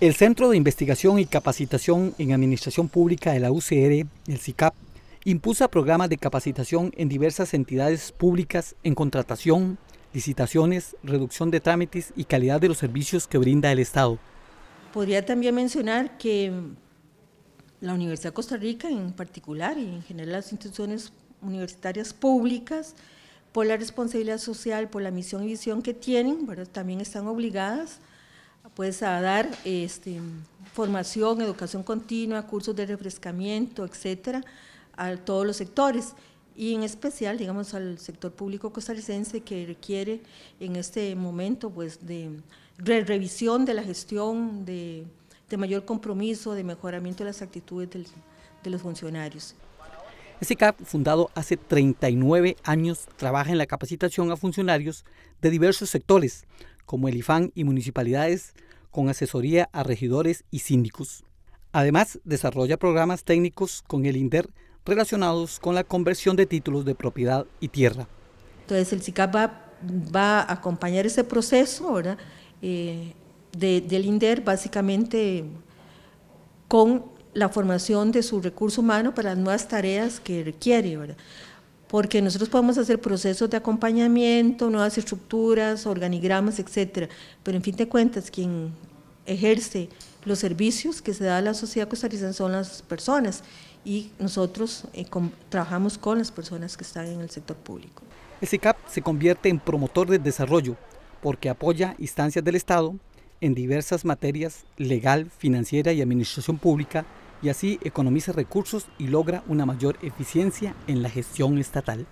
El Centro de Investigación y Capacitación en Administración Pública de la UCR, el CICAP, impulsa programas de capacitación en diversas entidades públicas en contratación, licitaciones, reducción de trámites y calidad de los servicios que brinda el Estado. Podría también mencionar que la Universidad de Costa Rica en particular y en general las instituciones universitarias públicas, por la responsabilidad social, por la misión y visión que tienen, también están obligadas a pues a dar este, formación, educación continua, cursos de refrescamiento, etcétera, a todos los sectores y en especial, digamos, al sector público costarricense que requiere en este momento pues de revisión de la gestión, de, mayor compromiso, de mejoramiento de las actitudes de los funcionarios. SCAP, fundado hace 39 años, trabaja en la capacitación a funcionarios de diversos sectores, como el IFAN y municipalidades con asesoría a regidores y síndicos. Además, desarrolla programas técnicos con el INDER relacionados con la conversión de títulos de propiedad y tierra. Entonces, el SICAP va, va a acompañar ese proceso ¿verdad? Eh, del INDER básicamente con la formación de su recurso humano para las nuevas tareas que requiere. ¿verdad? porque nosotros podemos hacer procesos de acompañamiento, nuevas estructuras, organigramas, etcétera, pero en fin de cuentas quien ejerce los servicios que se da a la sociedad costarricense son las personas y nosotros eh, trabajamos con las personas que están en el sector público. El SICAP se convierte en promotor de desarrollo porque apoya instancias del Estado en diversas materias legal, financiera y administración pública y así economiza recursos y logra una mayor eficiencia en la gestión estatal.